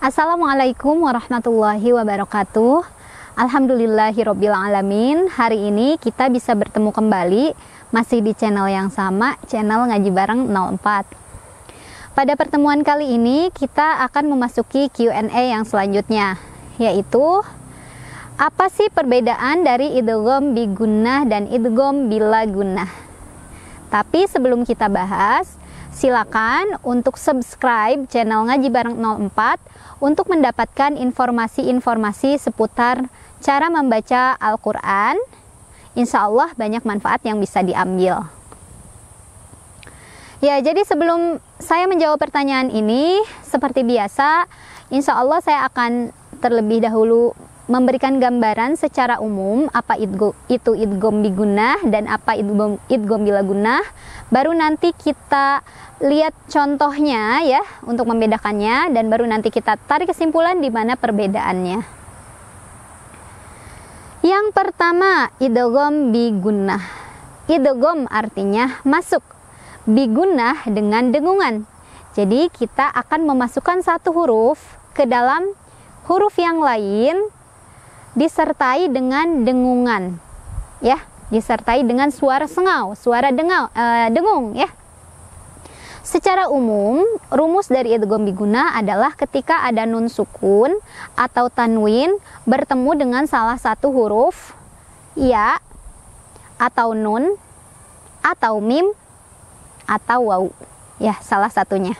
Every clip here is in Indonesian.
Assalamualaikum warahmatullahi wabarakatuh. Alhamdulillahirobbilalamin. alamin. Hari ini kita bisa bertemu kembali masih di channel yang sama, channel Ngaji Bareng 04. Pada pertemuan kali ini kita akan memasuki Q&A yang selanjutnya, yaitu apa sih perbedaan dari idgham bi dan idgham bila gunnah? Tapi sebelum kita bahas, silakan untuk subscribe channel Ngaji Bareng 04 untuk mendapatkan informasi-informasi seputar cara membaca Al-Quran. Insya Allah banyak manfaat yang bisa diambil. Ya, jadi sebelum saya menjawab pertanyaan ini, seperti biasa, insya Allah saya akan terlebih dahulu memberikan gambaran secara umum apa itu idgom bigunah dan apa idgom, idgom bila Baru nanti kita lihat contohnya ya untuk membedakannya dan baru nanti kita tarik kesimpulan di mana perbedaannya. Yang pertama, idgom bigunah. Idgom artinya masuk, bigunah dengan dengungan. Jadi kita akan memasukkan satu huruf ke dalam huruf yang lain disertai dengan dengungan ya disertai dengan suara sengau suara dengau e, dengung ya Secara umum, rumus dari idgham biguna adalah ketika ada nun sukun atau tanwin bertemu dengan salah satu huruf ya atau nun atau mim atau wau. Ya, salah satunya.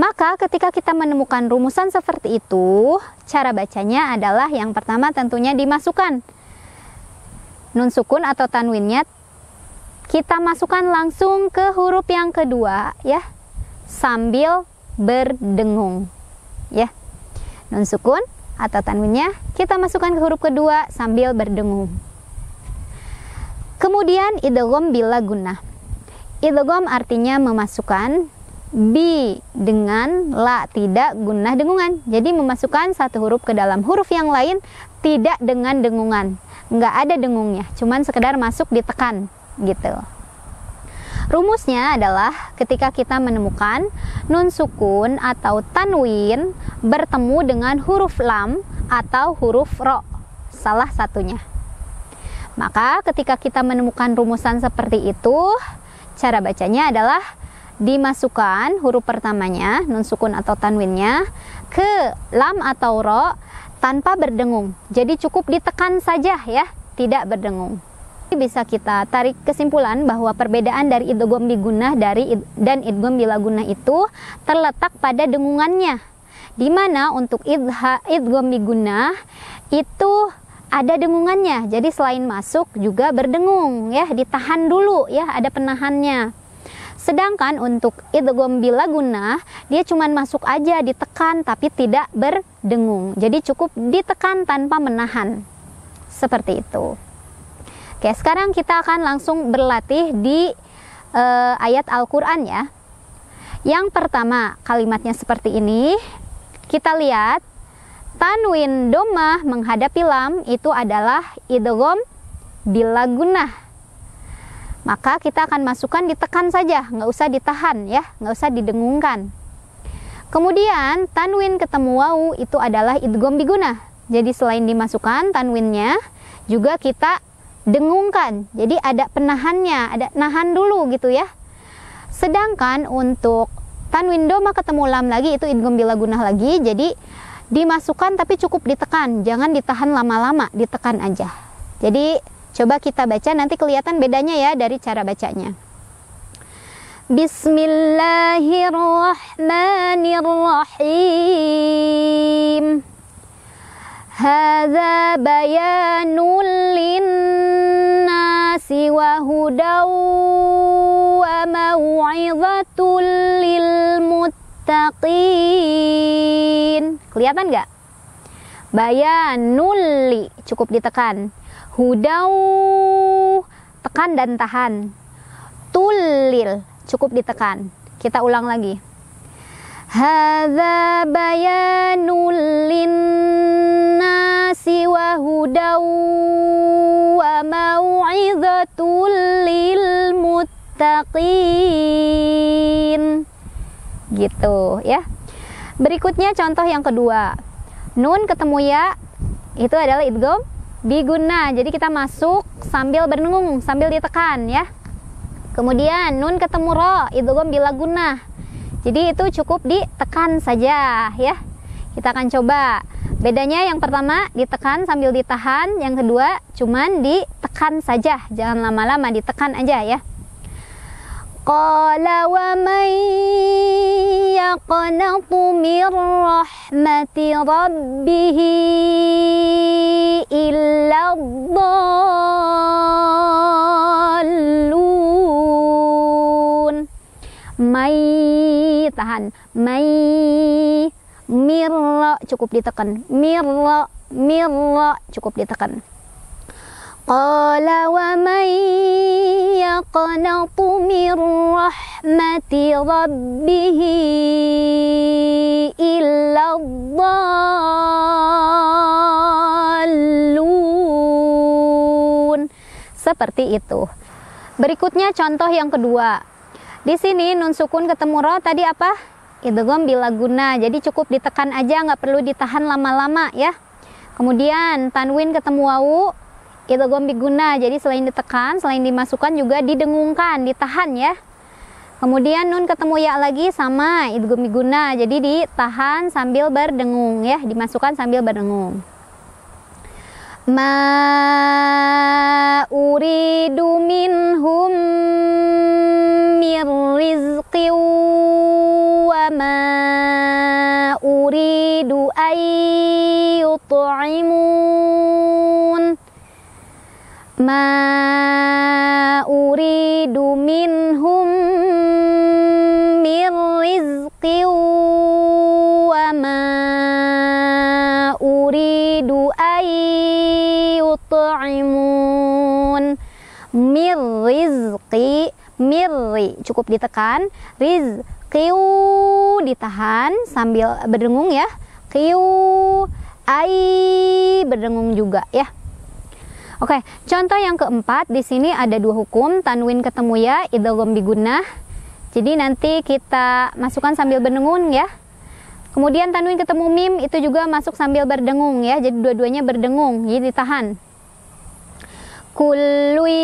Maka ketika kita menemukan rumusan seperti itu, cara bacanya adalah yang pertama tentunya dimasukkan. Nun sukun atau tanwinnya kita masukkan langsung ke huruf yang kedua ya sambil berdengung ya. Nun sukun atau tanwinnya kita masukkan ke huruf kedua sambil berdengung. Kemudian idgham bila guna. Idgham artinya memasukkan B dengan la tidak guna dengungan. Jadi memasukkan satu huruf ke dalam huruf yang lain tidak dengan dengungan. Enggak ada dengungnya, cuman sekedar masuk ditekan gitu. Rumusnya adalah ketika kita menemukan nun sukun atau tanwin bertemu dengan huruf lam atau huruf ro, salah satunya. Maka ketika kita menemukan rumusan seperti itu, cara bacanya adalah dimasukkan huruf pertamanya nun sukun atau tanwinnya ke lam atau ro tanpa berdengung. Jadi cukup ditekan saja ya, tidak berdengung. ini Bisa kita tarik kesimpulan bahwa perbedaan dari idgham bigunnah dari dan idgham bila gunnah itu terletak pada dengungannya. Di mana untuk idha idgham bigunnah itu ada dengungannya. Jadi selain masuk juga berdengung ya, ditahan dulu ya, ada penahannya. Sedangkan untuk idgham bila gunah, dia cuman masuk aja ditekan tapi tidak berdengung. Jadi cukup ditekan tanpa menahan. Seperti itu. Oke, sekarang kita akan langsung berlatih di uh, ayat Al-Qur'an ya. Yang pertama, kalimatnya seperti ini. Kita lihat tanwin domah menghadapi lam itu adalah idgham bila gunah maka kita akan masukkan ditekan saja, nggak usah ditahan ya, nggak usah didengungkan. Kemudian tanwin ketemu wau itu adalah idgom biguna. Jadi selain dimasukkan tanwinnya, juga kita dengungkan. Jadi ada penahannya, ada nahan dulu gitu ya. Sedangkan untuk tanwin doma ketemu lam lagi itu idgom bila gunah lagi. Jadi dimasukkan tapi cukup ditekan, jangan ditahan lama-lama, ditekan aja. Jadi Coba kita baca nanti kelihatan bedanya ya dari cara bacanya. Bismillahirrahmanirrahim. Hadza bayanul linnasi wa hudaw wa mau'izatul lil muttaqin. Kelihatan nggak? Bayanul li cukup ditekan. Hudau tekan dan tahan. Tulil cukup ditekan. Kita ulang lagi. Hadza bayanul linnasi wa hudau wa mau'izatul lil muttaqin. Gitu ya. Berikutnya contoh yang kedua. Nun ketemu ya itu adalah idgham biguna. Jadi kita masuk sambil berenung, sambil ditekan ya. Kemudian nun ketemu ro, idgham bila guna. Jadi itu cukup ditekan saja ya. Kita akan coba. Bedanya yang pertama ditekan sambil ditahan, yang kedua cuman ditekan saja, jangan lama-lama ditekan aja ya. Qala wa يقنط من رحمة ربه إلا الضالون mai tahan mai mirra cukup ditekan mirra mirra cukup ditekan قال ومن يقنط من rahmati ربه إلا الضالون seperti itu berikutnya contoh yang kedua di sini nun sukun ketemu ro tadi apa idgham bila guna jadi cukup ditekan aja nggak perlu ditahan lama-lama ya kemudian tanwin ketemu wawu kita gitu, gombik guna. Jadi selain ditekan, selain dimasukkan juga didengungkan, ditahan ya. Kemudian nun ketemu ya lagi sama idgum guna. Jadi ditahan sambil berdengung ya, dimasukkan sambil berdengung. Ma uridu minhum mir rizqi wa ma uridu ma uridu minhum min rizqin wa ma uridu ayyut'imun yut'imun rizqi mirri cukup ditekan rizqiu ditahan sambil berdengung ya kiu ai berdengung juga ya Oke, contoh yang keempat di sini ada dua hukum tanwin ketemu ya idghom bigunnah. Jadi nanti kita masukkan sambil berdengung ya. Kemudian tanwin ketemu mim itu juga masuk sambil berdengung ya. Jadi dua-duanya berdengung, jadi ditahan. Kului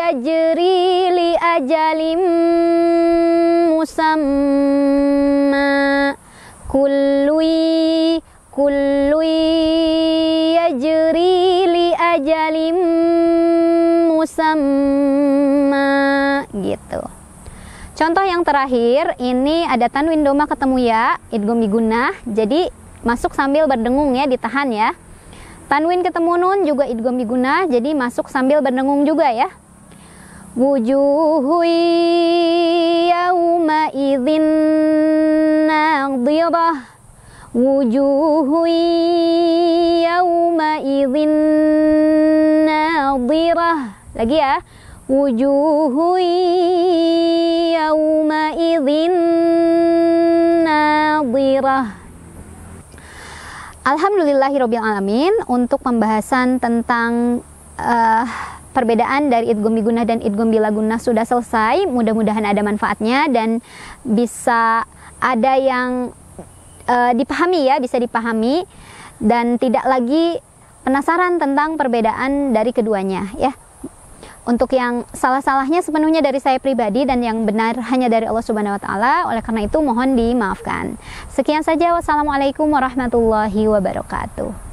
ajri li ajalim musamma kului kului musamma gitu. Contoh yang terakhir, ini ada tanwin doma ketemu ya, idgham bigunnah. Jadi masuk sambil berdengung ya, ditahan ya. Tanwin ketemu nun juga idgham bigunnah, jadi masuk sambil berdengung juga ya. Wujuhu yauma idzin nadhirah wujuhu yauma idzin nadhirah. Lagi ya. Wujuhu yawma idzin nadhirah. Alhamdulillahirabbil alamin untuk pembahasan tentang uh, perbedaan dari idgum bigunnah dan idgum bilaguna sudah selesai. Mudah-mudahan ada manfaatnya dan bisa ada yang uh, dipahami ya, bisa dipahami dan tidak lagi penasaran tentang perbedaan dari keduanya ya. Untuk yang salah-salahnya sepenuhnya dari saya pribadi dan yang benar hanya dari Allah Subhanahu wa taala, oleh karena itu mohon dimaafkan. Sekian saja wassalamualaikum warahmatullahi wabarakatuh.